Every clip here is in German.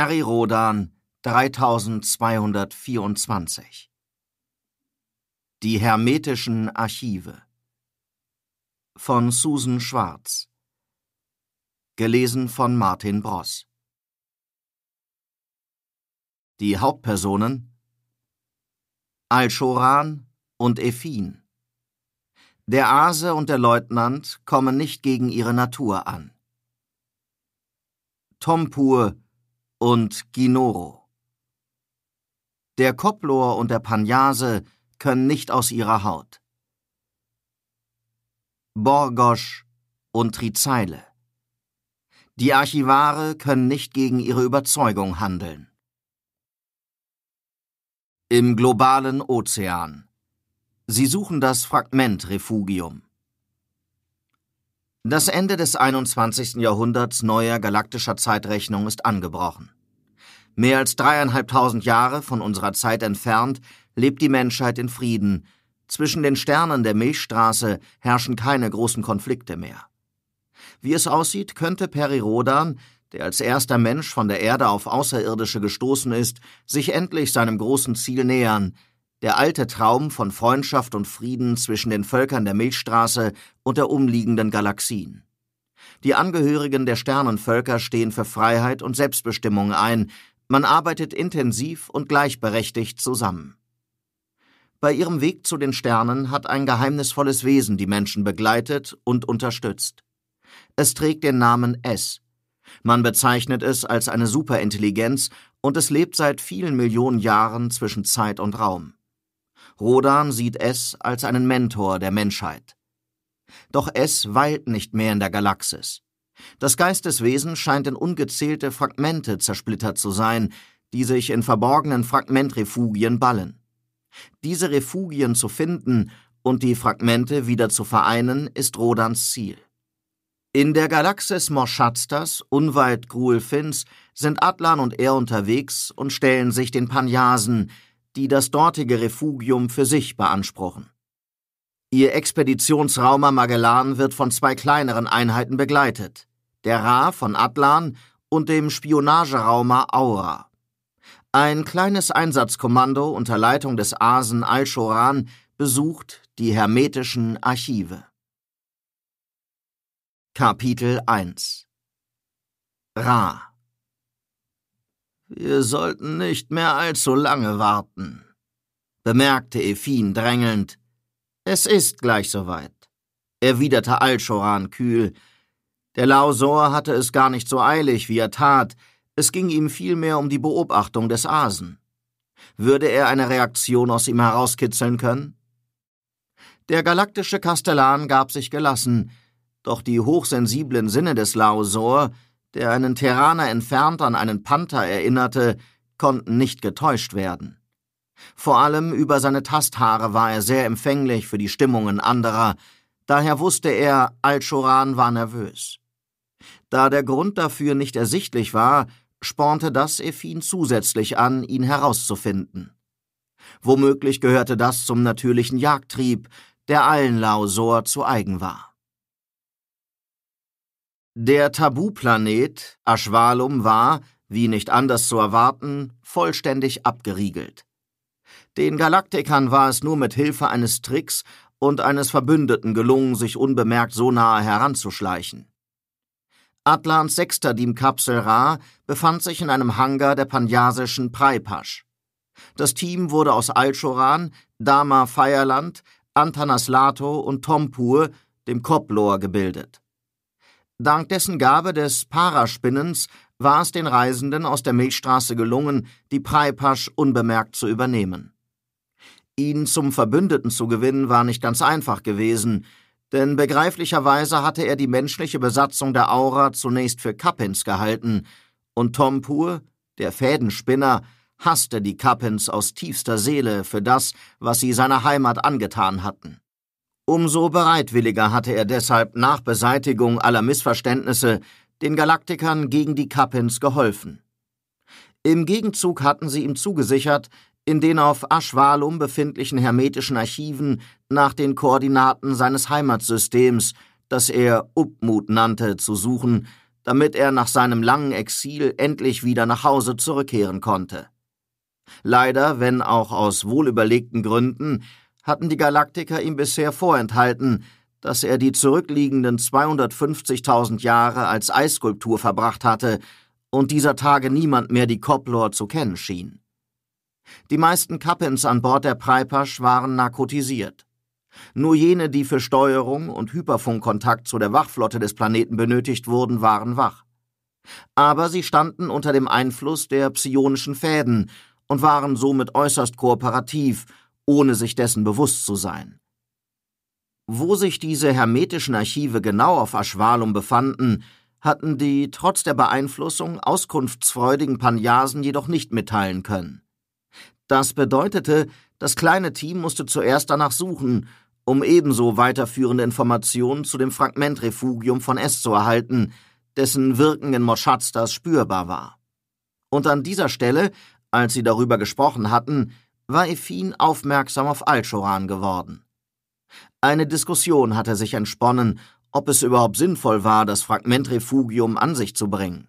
Terry Rodan 3224 Die hermetischen Archive von Susan Schwarz Gelesen von Martin Bross Die Hauptpersonen Alschoran und Effin Der Ase und der Leutnant kommen nicht gegen ihre Natur an. Tompur und Ginoro. Der Koplor und der Panyase können nicht aus ihrer Haut. Borgosch und Trizeile. Die Archivare können nicht gegen ihre Überzeugung handeln. Im globalen Ozean. Sie suchen das Fragmentrefugium. Das Ende des 21. Jahrhunderts neuer galaktischer Zeitrechnung ist angebrochen. Mehr als dreieinhalbtausend Jahre von unserer Zeit entfernt lebt die Menschheit in Frieden. Zwischen den Sternen der Milchstraße herrschen keine großen Konflikte mehr. Wie es aussieht, könnte Peri Rodan, der als erster Mensch von der Erde auf Außerirdische gestoßen ist, sich endlich seinem großen Ziel nähern – der alte Traum von Freundschaft und Frieden zwischen den Völkern der Milchstraße und der umliegenden Galaxien. Die Angehörigen der Sternenvölker stehen für Freiheit und Selbstbestimmung ein, man arbeitet intensiv und gleichberechtigt zusammen. Bei ihrem Weg zu den Sternen hat ein geheimnisvolles Wesen die Menschen begleitet und unterstützt. Es trägt den Namen S. Man bezeichnet es als eine Superintelligenz und es lebt seit vielen Millionen Jahren zwischen Zeit und Raum. Rodan sieht es als einen Mentor der Menschheit. Doch es weilt nicht mehr in der Galaxis. Das Geisteswesen scheint in ungezählte Fragmente zersplittert zu sein, die sich in verborgenen Fragmentrefugien ballen. Diese Refugien zu finden und die Fragmente wieder zu vereinen, ist Rodans Ziel. In der Galaxis Morschatstas, unweit Gruelfins, sind Atlan und er unterwegs und stellen sich den Panyasen, die das dortige Refugium für sich beanspruchen. Ihr Expeditionsraumer Magellan wird von zwei kleineren Einheiten begleitet, der Ra von Atlan und dem Spionageraumer Aura. Ein kleines Einsatzkommando unter Leitung des Asen Al-Shoran besucht die hermetischen Archive. Kapitel 1 Ra wir sollten nicht mehr allzu lange warten, bemerkte Efin drängelnd. Es ist gleich soweit, erwiderte Alchoran kühl. Der Lausor hatte es gar nicht so eilig, wie er tat, es ging ihm vielmehr um die Beobachtung des Asen. Würde er eine Reaktion aus ihm herauskitzeln können? Der galaktische Kastellan gab sich gelassen, doch die hochsensiblen Sinne des Lausor der einen Terraner entfernt an einen Panther erinnerte, konnten nicht getäuscht werden. Vor allem über seine Tasthaare war er sehr empfänglich für die Stimmungen anderer, daher wusste er, Al-Shoran war nervös. Da der Grund dafür nicht ersichtlich war, spornte das Effin zusätzlich an, ihn herauszufinden. Womöglich gehörte das zum natürlichen Jagdtrieb, der allen Lausor zu eigen war. Der Tabuplanet Ashwalum war, wie nicht anders zu erwarten, vollständig abgeriegelt. Den Galaktikern war es nur mit Hilfe eines Tricks und eines Verbündeten gelungen, sich unbemerkt so nahe heranzuschleichen. Atlans sechster Diemkapsel Ra befand sich in einem Hangar der panjasischen Praipasch. Das Team wurde aus Alchoran, Dama Feierland, Antanas Lato und Tompur, dem Koplor, gebildet. Dank dessen Gabe des Paraspinnens war es den Reisenden aus der Milchstraße gelungen, die Preipasch unbemerkt zu übernehmen. Ihn zum Verbündeten zu gewinnen war nicht ganz einfach gewesen, denn begreiflicherweise hatte er die menschliche Besatzung der Aura zunächst für Kappins gehalten, und Tom Tompur, der Fädenspinner, hasste die Kappins aus tiefster Seele für das, was sie seiner Heimat angetan hatten. Umso bereitwilliger hatte er deshalb nach Beseitigung aller Missverständnisse den Galaktikern gegen die Kappens geholfen. Im Gegenzug hatten sie ihm zugesichert, in den auf Ashwalum befindlichen hermetischen Archiven nach den Koordinaten seines Heimatsystems, das er Upmut nannte, zu suchen, damit er nach seinem langen Exil endlich wieder nach Hause zurückkehren konnte. Leider, wenn auch aus wohlüberlegten Gründen, hatten die Galaktiker ihm bisher vorenthalten, dass er die zurückliegenden 250.000 Jahre als Eisskulptur verbracht hatte und dieser Tage niemand mehr die Koplor zu kennen schien. Die meisten Kappens an Bord der Preipasch waren narkotisiert. Nur jene, die für Steuerung und Hyperfunkkontakt zu der Wachflotte des Planeten benötigt wurden, waren wach. Aber sie standen unter dem Einfluss der psionischen Fäden und waren somit äußerst kooperativ ohne sich dessen bewusst zu sein. Wo sich diese hermetischen Archive genau auf Aschwalum befanden, hatten die trotz der Beeinflussung auskunftsfreudigen Panjasen jedoch nicht mitteilen können. Das bedeutete, das kleine Team musste zuerst danach suchen, um ebenso weiterführende Informationen zu dem Fragmentrefugium von S zu erhalten, dessen Wirken in Moschatsters spürbar war. Und an dieser Stelle, als sie darüber gesprochen hatten, war Effin aufmerksam auf Alchoran geworden. Eine Diskussion hatte sich entsponnen, ob es überhaupt sinnvoll war, das Fragmentrefugium an sich zu bringen.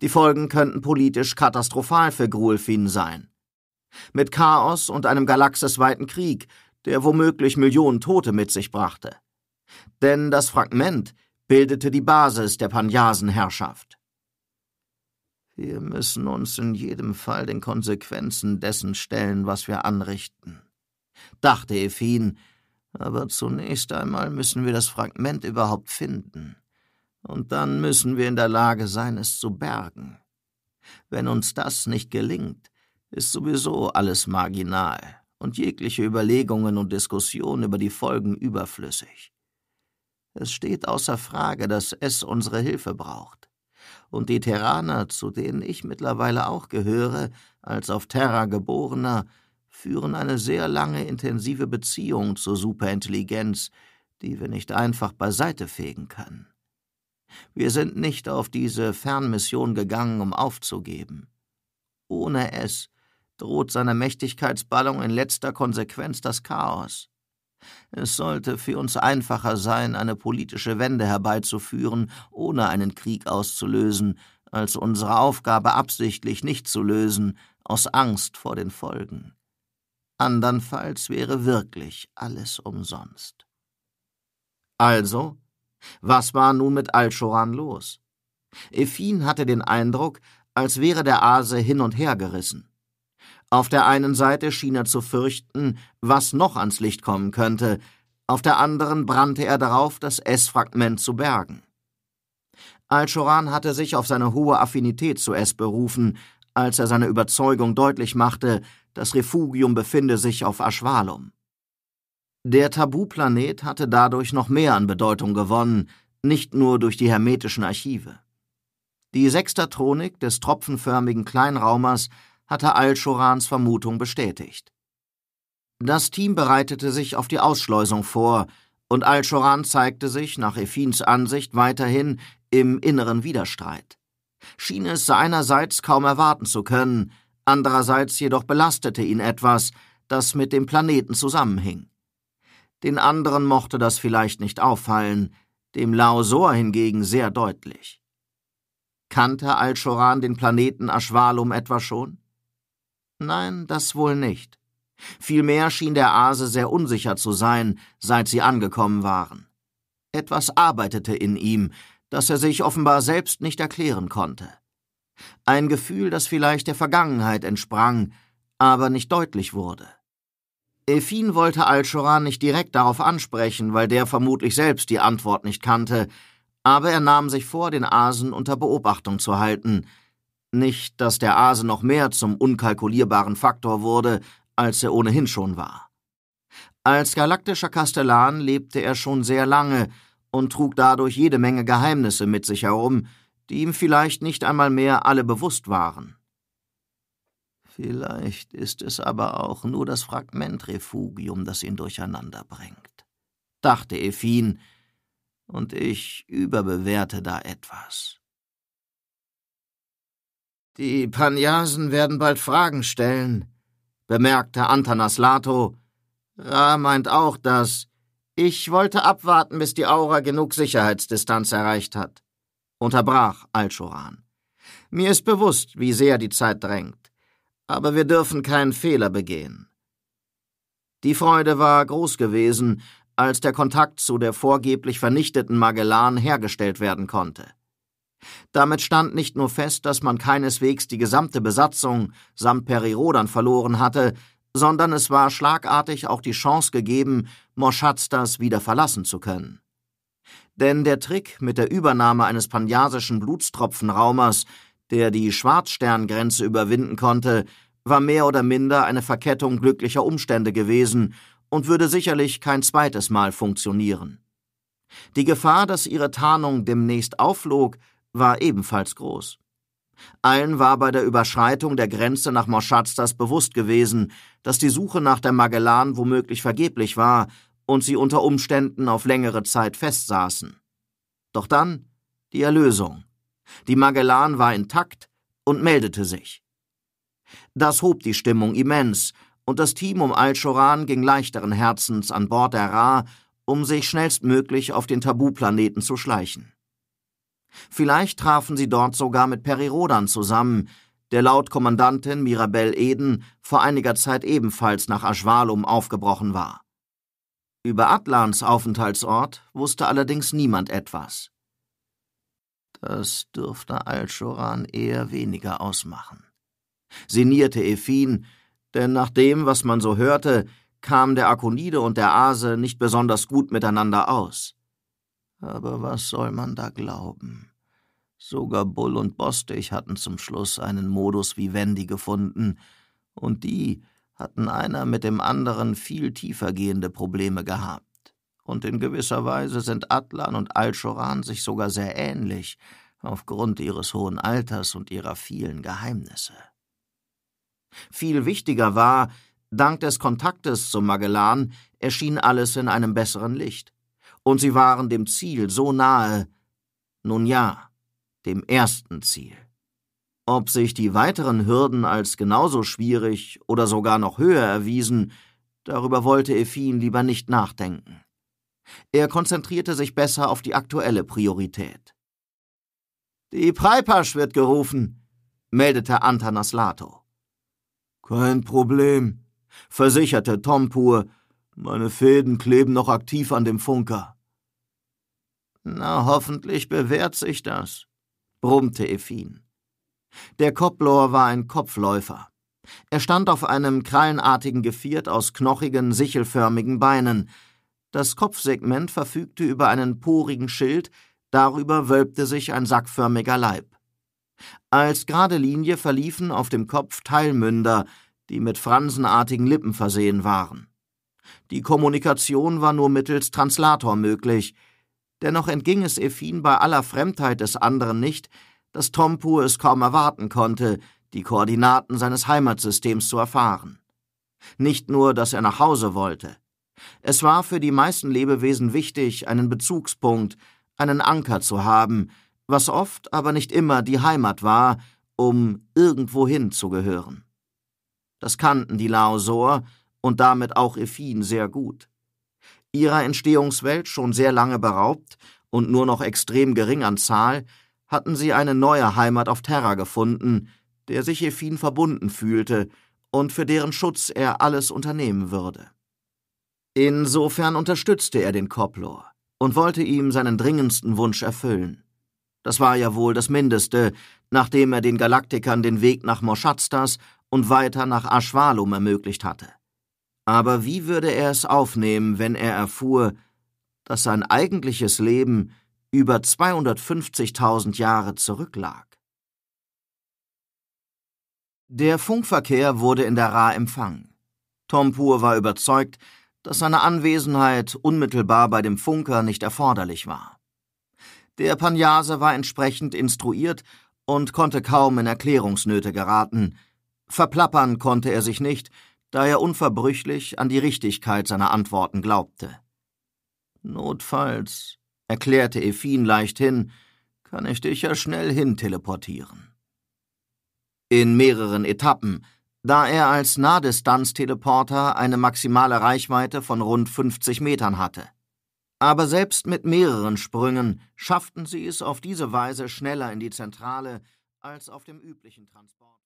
Die Folgen könnten politisch katastrophal für Gruelfin sein. Mit Chaos und einem galaxisweiten Krieg, der womöglich Millionen Tote mit sich brachte. Denn das Fragment bildete die Basis der Panjasenherrschaft. Wir müssen uns in jedem Fall den Konsequenzen dessen stellen, was wir anrichten. Dachte Efin, aber zunächst einmal müssen wir das Fragment überhaupt finden. Und dann müssen wir in der Lage sein, es zu bergen. Wenn uns das nicht gelingt, ist sowieso alles marginal und jegliche Überlegungen und Diskussionen über die Folgen überflüssig. Es steht außer Frage, dass es unsere Hilfe braucht und die Terraner, zu denen ich mittlerweile auch gehöre, als auf Terra geborener, führen eine sehr lange intensive Beziehung zur Superintelligenz, die wir nicht einfach beiseite fegen können. Wir sind nicht auf diese Fernmission gegangen, um aufzugeben. Ohne es droht seine Mächtigkeitsballung in letzter Konsequenz das Chaos. Es sollte für uns einfacher sein, eine politische Wende herbeizuführen, ohne einen Krieg auszulösen, als unsere Aufgabe absichtlich nicht zu lösen, aus Angst vor den Folgen. Andernfalls wäre wirklich alles umsonst. Also, was war nun mit al los? Efin hatte den Eindruck, als wäre der Ase hin und her gerissen. Auf der einen Seite schien er zu fürchten, was noch ans Licht kommen könnte, auf der anderen brannte er darauf, das S-Fragment zu bergen. Al-Shoran hatte sich auf seine hohe Affinität zu S berufen, als er seine Überzeugung deutlich machte, das Refugium befinde sich auf Ashwalum. Der Tabu-Planet hatte dadurch noch mehr an Bedeutung gewonnen, nicht nur durch die hermetischen Archive. Die Sechstatronik des tropfenförmigen Kleinraumers hatte al shorans Vermutung bestätigt. Das Team bereitete sich auf die Ausschleusung vor, und al shoran zeigte sich nach Efins Ansicht weiterhin im inneren Widerstreit. Schien es seinerseits kaum erwarten zu können, andererseits jedoch belastete ihn etwas, das mit dem Planeten zusammenhing. Den anderen mochte das vielleicht nicht auffallen, dem Laosor hingegen sehr deutlich. Kannte al shoran den Planeten Ashwalum etwa schon? Nein, das wohl nicht. Vielmehr schien der Ase sehr unsicher zu sein, seit sie angekommen waren. Etwas arbeitete in ihm, das er sich offenbar selbst nicht erklären konnte. Ein Gefühl, das vielleicht der Vergangenheit entsprang, aber nicht deutlich wurde. Efin wollte al nicht direkt darauf ansprechen, weil der vermutlich selbst die Antwort nicht kannte, aber er nahm sich vor, den Asen unter Beobachtung zu halten – nicht, dass der Ase noch mehr zum unkalkulierbaren Faktor wurde, als er ohnehin schon war. Als galaktischer Kastellan lebte er schon sehr lange und trug dadurch jede Menge Geheimnisse mit sich herum, die ihm vielleicht nicht einmal mehr alle bewusst waren. Vielleicht ist es aber auch nur das Fragmentrefugium, das ihn durcheinander bringt, dachte Effin, und ich überbewerte da etwas. Die Panyasen werden bald Fragen stellen, bemerkte Antanas Lato. Ra meint auch das. Ich wollte abwarten, bis die Aura genug Sicherheitsdistanz erreicht hat, unterbrach Alchoran. Mir ist bewusst, wie sehr die Zeit drängt, aber wir dürfen keinen Fehler begehen. Die Freude war groß gewesen, als der Kontakt zu der vorgeblich vernichteten Magellan hergestellt werden konnte. Damit stand nicht nur fest, dass man keineswegs die gesamte Besatzung samt Perirodern verloren hatte, sondern es war schlagartig auch die Chance gegeben, Moschatstars wieder verlassen zu können. Denn der Trick mit der Übernahme eines panjasischen Blutstropfenraumers, der die Schwarzsterngrenze überwinden konnte, war mehr oder minder eine Verkettung glücklicher Umstände gewesen und würde sicherlich kein zweites Mal funktionieren. Die Gefahr, dass ihre Tarnung demnächst aufflog, war ebenfalls groß. Allen war bei der Überschreitung der Grenze nach Moschazdas bewusst gewesen, dass die Suche nach der Magellan womöglich vergeblich war und sie unter Umständen auf längere Zeit festsaßen. Doch dann die Erlösung. Die Magellan war intakt und meldete sich. Das hob die Stimmung immens, und das Team um Al-Shoran ging leichteren Herzens an Bord der Ra, um sich schnellstmöglich auf den Tabuplaneten zu schleichen. Vielleicht trafen sie dort sogar mit Perirodan zusammen, der laut Kommandantin Mirabel Eden vor einiger Zeit ebenfalls nach Ashwalum aufgebrochen war. Über Atlans Aufenthaltsort wusste allerdings niemand etwas. Das dürfte al eher weniger ausmachen. Sinnierte Efin, denn nach dem, was man so hörte, kamen der Akonide und der Ase nicht besonders gut miteinander aus. Aber was soll man da glauben? Sogar Bull und Bostich hatten zum Schluss einen Modus vivendi gefunden, und die hatten einer mit dem anderen viel tiefergehende Probleme gehabt. Und in gewisser Weise sind Atlan und Alchoran sich sogar sehr ähnlich, aufgrund ihres hohen Alters und ihrer vielen Geheimnisse. Viel wichtiger war, dank des Kontaktes zum Magellan erschien alles in einem besseren Licht und sie waren dem Ziel so nahe, nun ja, dem ersten Ziel. Ob sich die weiteren Hürden als genauso schwierig oder sogar noch höher erwiesen, darüber wollte Effin lieber nicht nachdenken. Er konzentrierte sich besser auf die aktuelle Priorität. Die Preipasch wird gerufen, meldete Antanas Lato. Kein Problem, versicherte Tompur. Meine Fäden kleben noch aktiv an dem Funker. Na, hoffentlich bewährt sich das, brummte Effin. Der Koplor war ein Kopfläufer. Er stand auf einem krallenartigen Geviert aus knochigen, sichelförmigen Beinen. Das Kopfsegment verfügte über einen porigen Schild, darüber wölbte sich ein sackförmiger Leib. Als gerade Linie verliefen auf dem Kopf Teilmünder, die mit fransenartigen Lippen versehen waren. Die Kommunikation war nur mittels Translator möglich – Dennoch entging es Effin bei aller Fremdheit des anderen nicht, dass Tompu es kaum erwarten konnte, die Koordinaten seines Heimatsystems zu erfahren. Nicht nur, dass er nach Hause wollte. Es war für die meisten Lebewesen wichtig, einen Bezugspunkt, einen Anker zu haben, was oft, aber nicht immer die Heimat war, um irgendwohin zu gehören. Das kannten die Laosor und damit auch Effin sehr gut ihrer Entstehungswelt schon sehr lange beraubt und nur noch extrem gering an Zahl, hatten sie eine neue Heimat auf Terra gefunden, der sich Ephin verbunden fühlte und für deren Schutz er alles unternehmen würde. Insofern unterstützte er den Koplor und wollte ihm seinen dringendsten Wunsch erfüllen. Das war ja wohl das Mindeste, nachdem er den Galaktikern den Weg nach Moschatstars und weiter nach Ashwalum ermöglicht hatte. Aber wie würde er es aufnehmen, wenn er erfuhr, dass sein eigentliches Leben über 250.000 Jahre zurücklag? Der Funkverkehr wurde in der Ra empfangen. Tom Pur war überzeugt, dass seine Anwesenheit unmittelbar bei dem Funker nicht erforderlich war. Der Panyase war entsprechend instruiert und konnte kaum in Erklärungsnöte geraten. Verplappern konnte er sich nicht, da er unverbrüchlich an die Richtigkeit seiner Antworten glaubte. Notfalls, erklärte Effin leichthin, kann ich dich ja schnell hin teleportieren. In mehreren Etappen, da er als Nahdistanz-Teleporter eine maximale Reichweite von rund 50 Metern hatte. Aber selbst mit mehreren Sprüngen schafften sie es auf diese Weise schneller in die Zentrale als auf dem üblichen Transport.